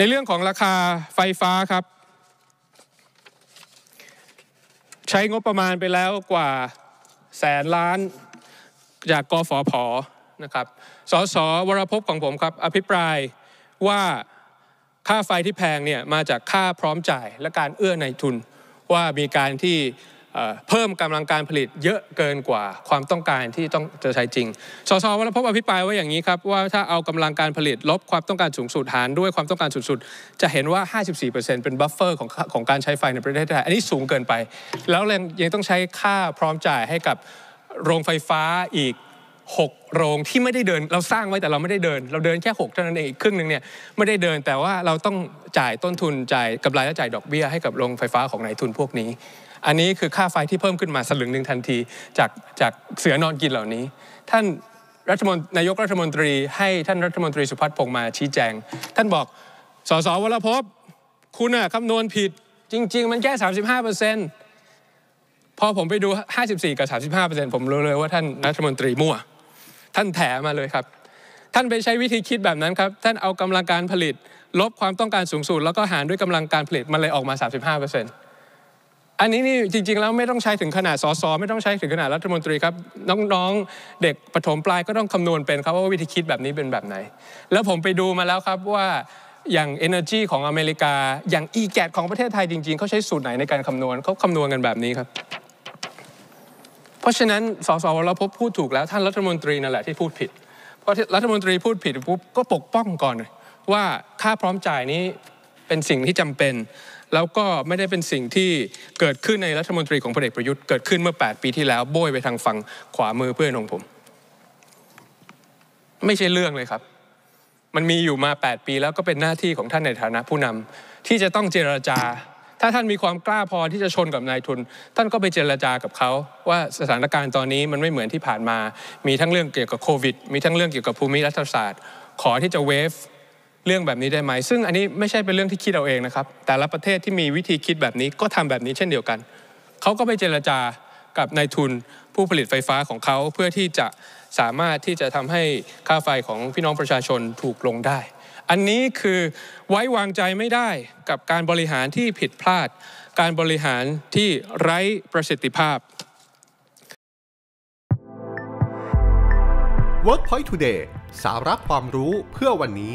ในเรื่องของราคาไฟฟ้าครับ ใช้งบประมาณไปแล้วกว่าแสนล้าน จากกฟผนะครับสสวรพบของผมครับอภิปรายว่าค่าไฟที่แพงเนี่ยมาจากค่าพร้อมจ่ายและการเอื้อในทุนว่ามีการที่เพิ่มกำลังการผลิตเยอะเกินกว่าความต้องการที่ต้องจะใช้จริง สสวรพบอภิปรายว่าอย่างนี้ครับว่าถ้าเอากำลังการผลิตลบความต้องการสูงสุดหารด้วยความต้องการสูงสุดจะเห็นว่า54%เป็นบัฟเฟอร์ของของการใช้ไฟในประเทศไทยอันนี้สูงเกินไป แล้วยังต้องใช้ค่าพร้อมจ่ายให้กับโรงไฟฟ้าอีก 6 โรงที่ไม่ได้เดิน เราสร้างไว้แต่เราไม่ได้เดิน เราเดินแค่6เท่านั้นเองอีกครึ่งหนึ่งเนี่ยไม่ได้เดินแต่ว่าเราต้องจ่ายต้นทุนจ่ายกำไรและจ่ายดอกเบี้ยให้กับโรงไฟฟ้าของนายทุนพวกนี้อันนี้คือค่าไฟที่เพิ่มขึ้นมาสลึงหนึ่งทันทีจากจากเสือนอนกินเหล่านี้ ท่านรัฐมนตรีนายกรัฐมนตรี ให้ท่านรัฐมนตรีสุพัฒน์พงมาชี้แจง ท่านบอกสสวรพพคุณอะคำนวณผิด จริง ๆ มันแค่35เปอร์เซ็นต์พอผมไปดู 54 กับ 35เปอร์เซ็นต์ผมรู้เลยว่าท่านรัฐมนตรีมั่ว ท่านแถมาเลยครับ ท่านไปใช้วิธีคิดแบบนั้นครับท่านเอากำลังการผลิต ลบความต้องการสูงสุดแล้วก็หารด้วยกำลังการผลิตมันเลยออกมา35เปอร์เซ็นต์อันนี้นี่จริงๆแล้วไม่ต้องใช้ถึงขนาดสสไม่ต้องใช้ถึงขนาดรัฐมนตรีครับ น้องๆเด็กปฐมปลายก็ต้องคำนวณเป็นครับว่าวิธีคิดแบบนี้เป็นแบบไหน แล้วผมไปดูมาแล้วครับว่าอย่าง Energy ของอเมริกา อย่าง e g a t ของประเทศไทยจริงๆเขาใช้สูตรไหนในการคำนวณเขาคำนวณกันแบบนี้ครับ เพราะฉะนั้นสสเราพบพูดถูกแล้วท่านรัฐมนตรีนั่นแหละที่พูดผิดเพราะรัฐมนตรีพูดผิดปุ๊บก็ปกป้องก่อน ว่าค่าพร้อมจ่ายนี้เป็นสิ่งที่จำเป็นแล้วก็ไม่ได้เป็นสิ่งที่เกิดขึ้นในรัฐมนตรีของพลเอกประยุทธ์เกิดขึ้นเมื่อ 8 ปีที่แล้วโบยไปทางฝั่งขวามือเพื่อนของผมไม่ใช่เรื่องเลยครับ มันมีอยู่มา 8 ปีแล้วก็เป็นหน้าที่ของท่านในฐานะผู้นำ ที่จะต้องเจรจา ถ้าท่านมีความกล้าพอที่จะชนกับนายทุน ท่านก็ไปเจรจากับเขาว่าสถานการณ์ตอนนี้มันไม่เหมือนที่ผ่านมามีทั้งเรื่องเกี่ยวกับโควิดมีทั้งเรื่องเกี่ยวกับภูมิรัฐศาสตร์ ขอที่จะเวฟเรื่องแบบนี้ได้ไหมซึ่งอันนี้ไม่ใช่เป็นเรื่องที่คิดเราเองนะครับ แต่ละประเทศที่มีวิธีคิดแบบนี้ก็ทำแบบนี้ เช่นเดียวกันเขาก็ไปเจรจากับนายทุนผู้ผลิตไฟฟ้าของเขาเพื่อที่จะสามารถที่จะทำให้ค่าไฟของพี่น้องประชาชนถูกลงได้ อันนี้คือไว้วางใจไม่ได้กับการบริหารที่ผิดพลาดการบริหารที่ไร้ประสิทธิภาพ Workpoint Today สาระความรู้เพื่อวันนี้